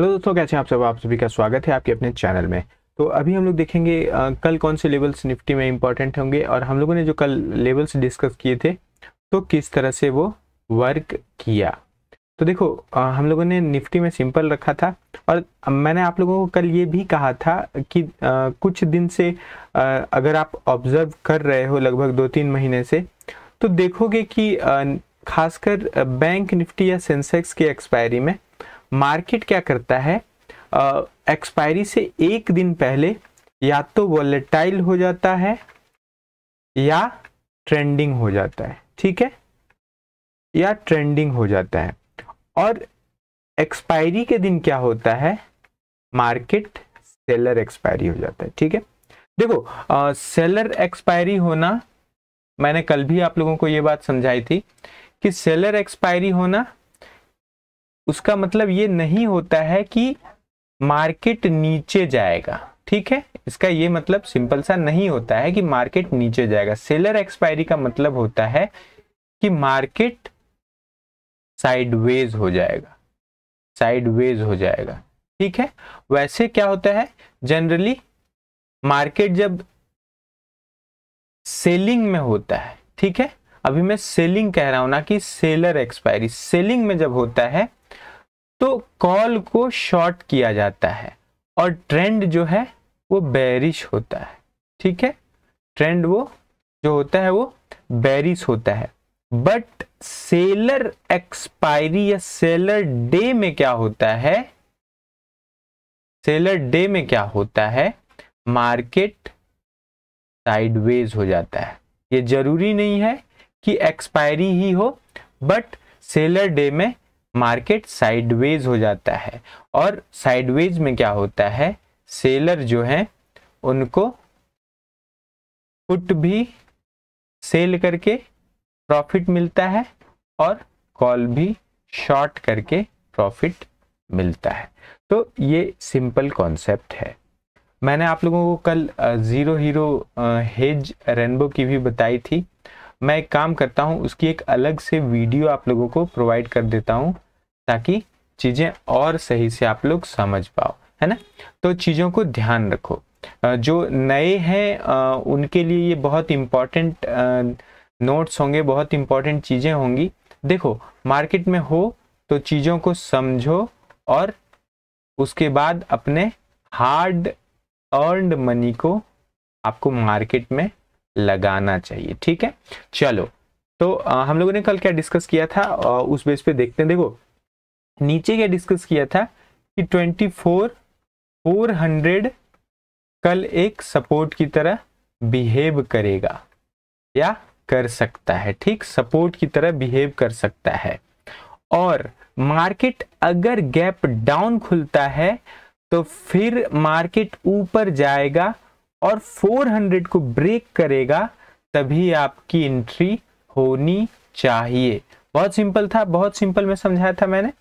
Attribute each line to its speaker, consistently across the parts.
Speaker 1: hello दोस्तों कैसे हैं आप सब आप सभी का स्वागत है आपके अपने चैनल में तो अभी हम लोग देखेंगे आ, कल कौन से लेवल्स निफ्टी में इंपॉर्टेंट होंगे और हम लोगों ने जो कल लेवल्स डिस्कस किए थे तो किस तरह से वो वर्क किया तो देखो आ, हम लोगों ने निफ्टी में सिंपल रखा था और मैंने आप लोगों को कल ये भी कहा था कि आ, कुछ दिन से आ, अगर आप ऑब्जर्व कर रहे हो लगभग दो तीन महीने से तो देखोगे कि खासकर बैंक निफ्टी या सेंसेक्स के एक्सपायरी में मार्केट क्या करता है एक्सपायरी से एक दिन पहले या तो वॉलेटाइल हो जाता है या ट्रेंडिंग हो जाता है ठीक है या ट्रेंडिंग हो जाता है और एक्सपायरी के दिन क्या होता है मार्केट सेलर एक्सपायरी हो जाता है ठीक है देखो आ, सेलर एक्सपायरी होना मैंने कल भी आप लोगों को यह बात समझाई थी कि सेलर एक्सपायरी होना उसका मतलब ये नहीं होता है कि मार्केट नीचे जाएगा ठीक है इसका ये मतलब सिंपल सा नहीं होता है कि मार्केट नीचे जाएगा सेलर एक्सपायरी का मतलब होता है कि मार्केट साइडवेज हो जाएगा साइडवेज हो जाएगा ठीक है वैसे क्या होता है जनरली मार्केट जब सेलिंग में होता है ठीक है अभी मैं सेलिंग कह रहा हूं ना कि सेलर एक्सपायरी सेलिंग में जब होता है तो कॉल को शॉर्ट किया जाता है और ट्रेंड जो है वो बैरिश होता है ठीक है ट्रेंड वो जो होता है वो बैरिश होता है बट सेलर एक्सपायरी या सेलर डे में क्या होता है सेलर डे में क्या होता है मार्केट साइडवेज हो जाता है ये जरूरी नहीं है कि एक्सपायरी ही हो बट सेलर डे में मार्केट साइडवेज हो जाता है और साइडवेज में क्या होता है सेलर जो है उनको पुट भी सेल करके प्रॉफिट मिलता है और कॉल भी शॉर्ट करके प्रॉफिट मिलता है तो ये सिंपल कॉन्सेप्ट है मैंने आप लोगों को कल ज़ीरो हीरो हेज रेनबो की भी बताई थी मैं एक काम करता हूँ उसकी एक अलग से वीडियो आप लोगों को प्रोवाइड कर देता हूँ ताकि चीज़ें और सही से आप लोग समझ पाओ है ना तो चीज़ों को ध्यान रखो जो नए हैं उनके लिए ये बहुत इम्पॉर्टेंट नोट्स होंगे बहुत इम्पॉर्टेंट चीज़ें होंगी देखो मार्केट में हो तो चीज़ों को समझो और उसके बाद अपने हार्ड अर्नड मनी को आपको मार्केट में लगाना चाहिए ठीक है चलो तो आ, हम लोगों ने कल क्या डिस्कस किया था आ, उस बेस पे देखते हैं देखो नीचे क्या डिस्कस किया था कि ट्वेंटी फोर फोर हंड्रेड कल एक सपोर्ट की तरह बिहेव करेगा या कर सकता है ठीक सपोर्ट की तरह बिहेव कर सकता है और मार्केट अगर गैप डाउन खुलता है तो फिर मार्केट ऊपर जाएगा और 400 को ब्रेक करेगा तभी आपकी एंट्री होनी चाहिए बहुत सिंपल था बहुत सिंपल में समझाया था मैंने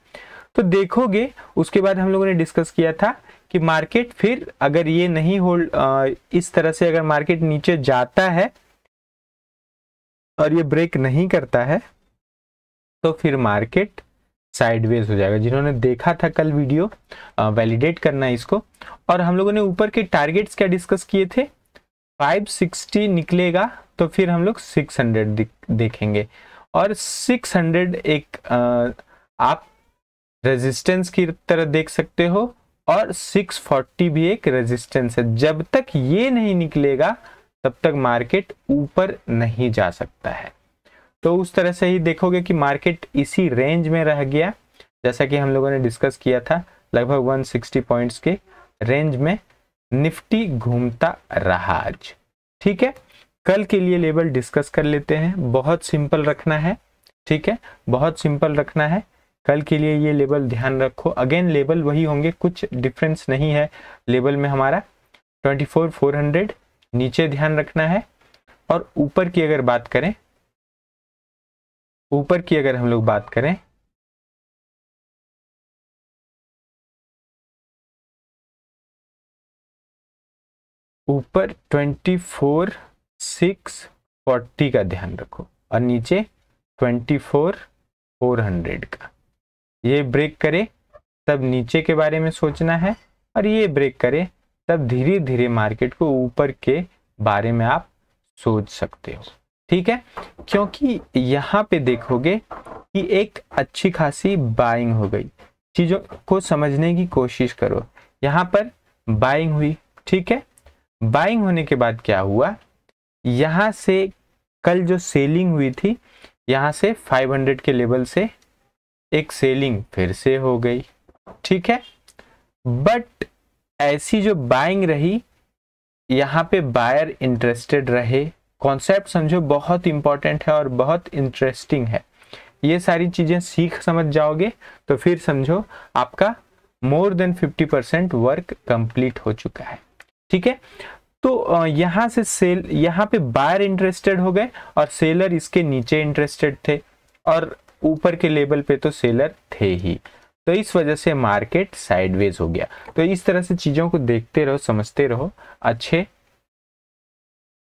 Speaker 1: तो देखोगे उसके बाद हम लोगों ने डिस्कस किया था कि मार्केट फिर अगर ये नहीं होल्ड इस तरह से अगर मार्केट नीचे जाता है और ये ब्रेक नहीं करता है तो फिर मार्केट साइडवेज हो जाएगा जिन्होंने देखा था कल वीडियो वैलिडेट करना है इसको और हम लोगों ने ऊपर के टारगेट्स क्या डिस्कस किए थे 560 निकलेगा तो फिर हम लोग 600 देखेंगे और 600 एक आ, आप रेजिस्टेंस की तरह देख सकते हो और 640 भी एक रेजिस्टेंस है जब तक ये नहीं निकलेगा तब तक मार्केट ऊपर नहीं जा सकता है तो उस तरह से ही देखोगे कि मार्केट इसी रेंज में रह गया जैसा कि हम लोगों ने डिस्कस किया था लगभग 160 पॉइंट्स के रेंज में निफ्टी घूमता रहा आज ठीक है कल के लिए लेवल डिस्कस कर लेते हैं बहुत सिंपल रखना है ठीक है बहुत सिंपल रखना है कल के लिए ये लेवल ध्यान रखो अगेन लेवल वही होंगे कुछ डिफरेंस नहीं है लेवल में हमारा 24,400 नीचे ध्यान रखना है और ऊपर की अगर बात करें ऊपर की अगर हम लोग बात करें ऊपर ट्वेंटी फोर सिक्स फोर्टी का ध्यान रखो और नीचे ट्वेंटी फोर फोर हंड्रेड का ये ब्रेक करे तब नीचे के बारे में सोचना है और ये ब्रेक करे तब धीरे धीरे मार्केट को ऊपर के बारे में आप सोच सकते हो ठीक है क्योंकि यहाँ पे देखोगे कि एक अच्छी खासी बाइंग हो गई चीज़ों को समझने की कोशिश करो यहाँ पर बाइंग हुई ठीक है बाइंग होने के बाद क्या हुआ यहाँ से कल जो सेलिंग हुई थी यहाँ से 500 के लेवल से एक सेलिंग फिर से हो गई ठीक है बट ऐसी जो बाइंग रही यहाँ पे बायर इंटरेस्टेड रहे कॉन्सेप्ट समझो बहुत इंपॉर्टेंट है और बहुत इंटरेस्टिंग है ये सारी चीज़ें सीख समझ जाओगे तो फिर समझो आपका more than 50 percent work complete हो चुका है ठीक है तो यहां से सेल यहां पे बायर इंटरेस्टेड हो गए और सेलर इसके नीचे इंटरेस्टेड थे और ऊपर के लेवल पे तो सेलर थे ही तो इस वजह से मार्केट साइडवेज हो गया तो इस तरह से चीज़ों को देखते रहो समझते रहो अच्छे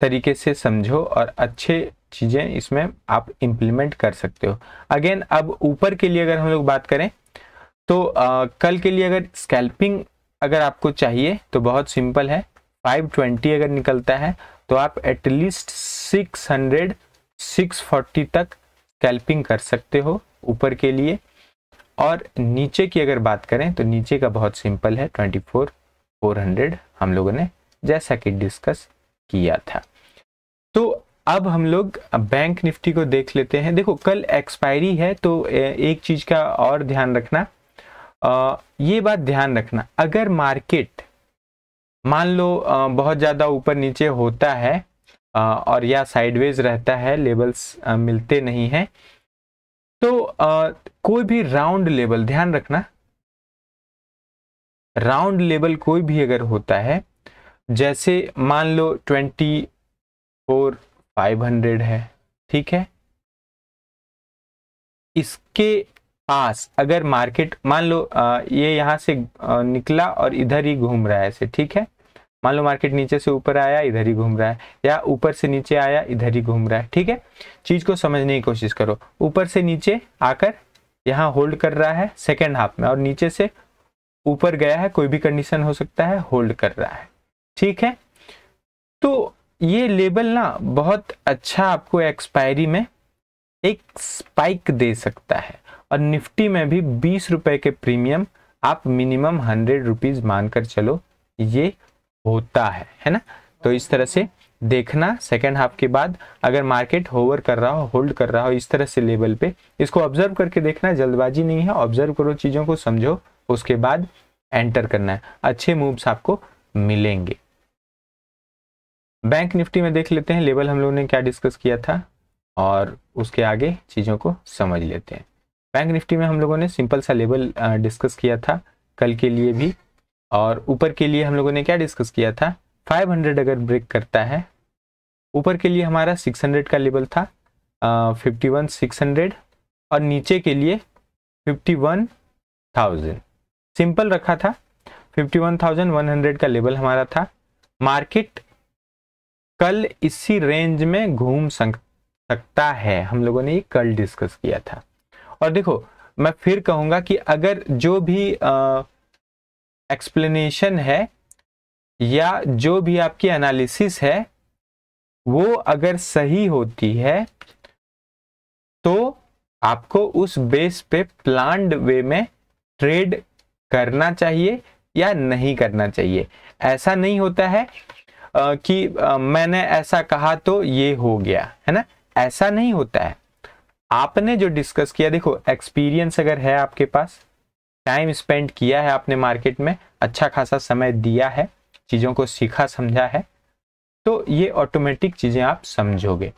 Speaker 1: तरीके से समझो और अच्छे चीज़ें इसमें आप इम्प्लीमेंट कर सकते हो अगेन अब ऊपर के लिए अगर हम लोग बात करें तो आ, कल के लिए अगर स्कैल्पिंग अगर आपको चाहिए तो बहुत सिंपल है 520 अगर निकलता है तो आप एटलीस्ट 600 640 तक स्कैल्पिंग कर सकते हो ऊपर के लिए और नीचे की अगर बात करें तो नीचे का बहुत सिंपल है 24 400 हम लोगों ने जैसा कि डिस्कस किया था तो अब हम लोग बैंक निफ्टी को देख लेते हैं देखो कल एक्सपायरी है तो एक चीज का और ध्यान रखना आ, ये बात ध्यान रखना अगर मार्केट मान लो आ, बहुत ज़्यादा ऊपर नीचे होता है आ, और या साइडवेज रहता है लेवल्स आ, मिलते नहीं हैं तो आ, कोई भी राउंड लेवल ध्यान रखना राउंड लेवल कोई भी अगर होता है जैसे मान लो ट्वेंटी फोर फाइव हंड्रेड है ठीक है इसके पास अगर मार्केट मान लो ये यहां से निकला और इधर ही घूम रहा है ऐसे ठीक है मान लो मार्केट नीचे से ऊपर आया इधर ही घूम रहा है या ऊपर से नीचे आया इधर ही घूम रहा है ठीक है चीज को समझने की कोशिश करो ऊपर से नीचे आकर यहाँ होल्ड कर रहा है सेकेंड हाफ में और नीचे से ऊपर गया है कोई भी कंडीशन हो सकता है होल्ड कर रहा है ठीक है तो ये लेबल ना बहुत अच्छा आपको एक्सपायरी में एक स्पाइक दे सकता है और निफ्टी में भी बीस रुपए के प्रीमियम आप मिनिमम हंड्रेड रुपीज मानकर चलो ये होता है है ना तो इस तरह से देखना सेकेंड हाफ के बाद अगर मार्केट होवर कर रहा हो होल्ड कर रहा हो इस तरह से लेवल पे इसको ऑब्जर्व करके देखना जल्दबाजी नहीं है ऑब्जर्व करो चीज़ों को समझो उसके बाद एंटर करना है अच्छे मूव्स आपको मिलेंगे बैंक निफ्टी में देख लेते हैं लेवल हम लोगों ने क्या डिस्कस किया था और उसके आगे चीज़ों को समझ लेते हैं बैंक निफ्टी में हम लोगों ने सिंपल सा लेवल डिस्कस किया था कल के लिए भी और ऊपर के लिए हम लोगों ने क्या डिस्कस किया था 500 अगर ब्रेक करता है ऊपर के लिए हमारा 600 का लेवल था फिफ्टी वन सिक्स हंड्रेड और नीचे के लिए फिफ्टी वन थाउजेंड सिंपल रखा था fifty one thousand one hundred का लेवल हमारा था मार्केट कल इसी रेंज में घूम सकता है हम लोगों ने ये कल डिस्कस किया था और देखो मैं फिर कहूंगा कि अगर जो भी एक्सप्लेनेशन है या जो भी आपकी एनालिसिस है वो अगर सही होती है तो आपको उस बेस पे प्लांड वे में ट्रेड करना चाहिए या नहीं करना चाहिए ऐसा नहीं होता है कि मैंने ऐसा कहा तो ये हो गया है ना ऐसा नहीं होता है आपने जो डिस्कस किया देखो एक्सपीरियंस अगर है आपके पास टाइम स्पेंड किया है आपने मार्केट में अच्छा खासा समय दिया है चीज़ों को सीखा समझा है तो ये ऑटोमेटिक चीज़ें आप समझोगे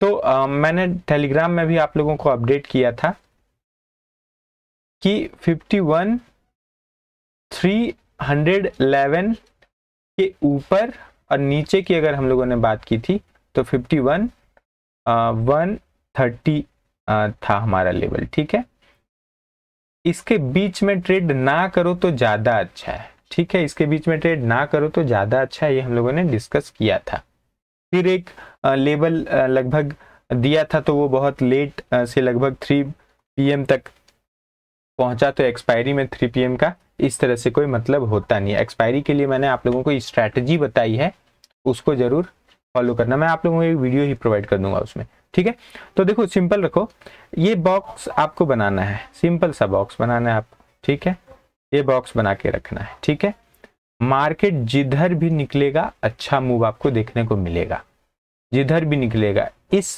Speaker 1: तो आ, मैंने टेलीग्राम में भी आप लोगों को अपडेट किया था कि 51 311 के ऊपर और नीचे की अगर हम लोगों ने बात की थी तो फिफ्टी वन वन थर्टी था हमारा लेवल ठीक है इसके बीच में ट्रेड ना करो तो ज़्यादा अच्छा है ठीक है इसके बीच में ट्रेड ना करो तो ज़्यादा अच्छा है ये हम लोगों ने डिस्कस किया था फिर एक लेवल लगभग दिया था तो वो बहुत लेट से लगभग थ्री पीएम तक पहुंचा तो एक्सपायरी में थ्री पी का इस तरह से कोई मतलब होता नहीं है एक्सपायरी के लिए मैंने आप लोगों को स्ट्रैटेजी बताई है उसको जरूर फॉलो करना मैं आप लोगों को एक वीडियो ही प्रोवाइड कर दूंगा उसमें ठीक है तो देखो सिंपल रखो ये बॉक्स आपको बनाना है सिंपल सा बॉक्स बनाना है आप ठीक है ये बॉक्स बना के रखना है ठीक है मार्केट जिधर भी निकलेगा अच्छा मूव आपको देखने को मिलेगा जिधर भी निकलेगा इस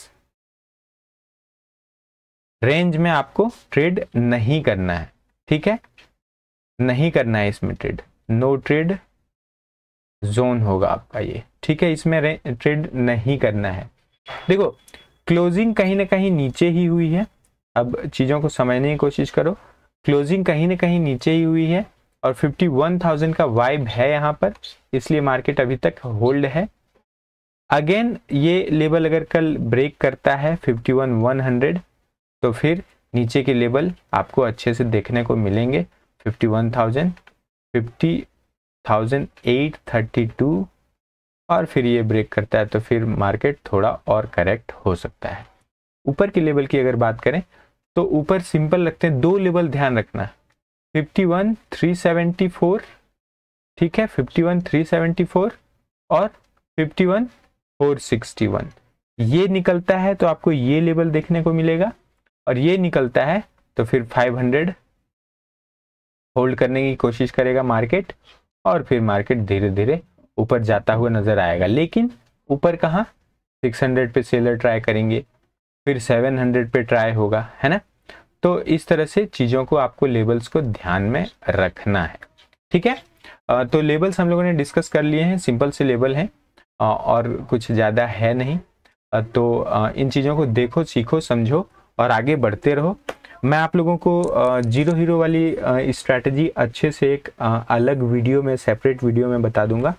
Speaker 1: रेंज में आपको ट्रेड नहीं करना है ठीक है नहीं करना है इसमें ट्रेड नो ट्रेड जोन होगा आपका ये ठीक है इसमें ट्रेड नहीं करना है देखो क्लोजिंग कहीं ना कहीं नीचे ही हुई है अब चीज़ों को समझने की कोशिश करो क्लोजिंग कहीं ना कहीं नीचे ही हुई है और 51,000 का वाइब है यहां पर इसलिए मार्केट अभी तक होल्ड है अगेन ये लेवल अगर कल ब्रेक करता है 51,100 तो फिर नीचे के लेवल आपको अच्छे से देखने को मिलेंगे fifty one thousand fifty thousand eight thirty two और फिर ये ब्रेक करता है तो फिर मार्केट थोड़ा और करेक्ट हो सकता है ऊपर के लेवल की अगर बात करें तो ऊपर सिंपल रखते हैं दो लेवल ध्यान रखना fifty one three seventy four ठीक है fifty one three seventy four और fifty one four sixty one ये निकलता है तो आपको ये लेवल देखने को मिलेगा और ये निकलता है तो फिर 500 होल्ड करने की कोशिश करेगा मार्केट और फिर मार्केट धीरे धीरे ऊपर जाता हुआ नजर आएगा लेकिन ऊपर कहाँ 600 पे सेलर ट्राई करेंगे फिर 700 पे ट्राई होगा है ना तो इस तरह से चीज़ों को आपको लेबल्स को ध्यान में रखना है ठीक है तो लेबल्स हम लोगों ने डिस्कस कर लिए हैं सिंपल से लेबल हैं और कुछ ज़्यादा है नहीं तो इन चीज़ों को देखो सीखो समझो और आगे बढ़ते रहो मैं आप लोगों को जीरो हीरो वाली स्ट्रैटेजी अच्छे से एक अलग वीडियो में सेपरेट वीडियो में बता दूंगा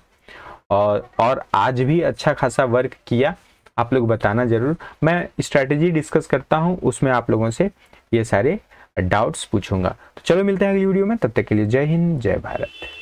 Speaker 1: और और आज भी अच्छा खासा वर्क किया आप लोग बताना ज़रूर मैं स्ट्रैटेजी डिस्कस करता हूँ उसमें आप लोगों से ये सारे डाउट्स पूछूंगा तो चलो मिलते हैं अगली वीडियो में तब तक के लिए जय हिंद जय भारत